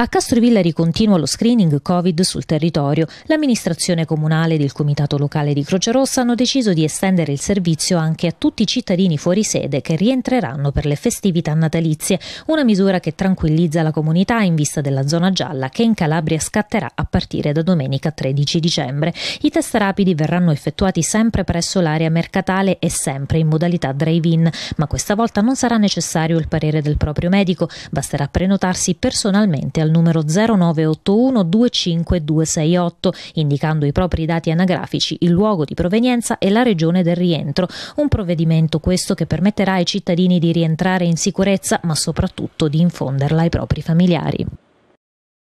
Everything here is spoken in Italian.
A Castrovillari continua lo screening Covid sul territorio. L'amministrazione comunale ed il comitato locale di Croce Rossa hanno deciso di estendere il servizio anche a tutti i cittadini fuori sede che rientreranno per le festività natalizie, una misura che tranquillizza la comunità in vista della zona gialla che in Calabria scatterà a partire da domenica 13 dicembre. I test rapidi verranno effettuati sempre presso l'area mercatale e sempre in modalità drive-in, ma questa volta non sarà necessario il parere del proprio medico, basterà prenotarsi personalmente al numero 0981 25268 indicando i propri dati anagrafici, il luogo di provenienza e la regione del rientro. Un provvedimento questo che permetterà ai cittadini di rientrare in sicurezza ma soprattutto di infonderla ai propri familiari.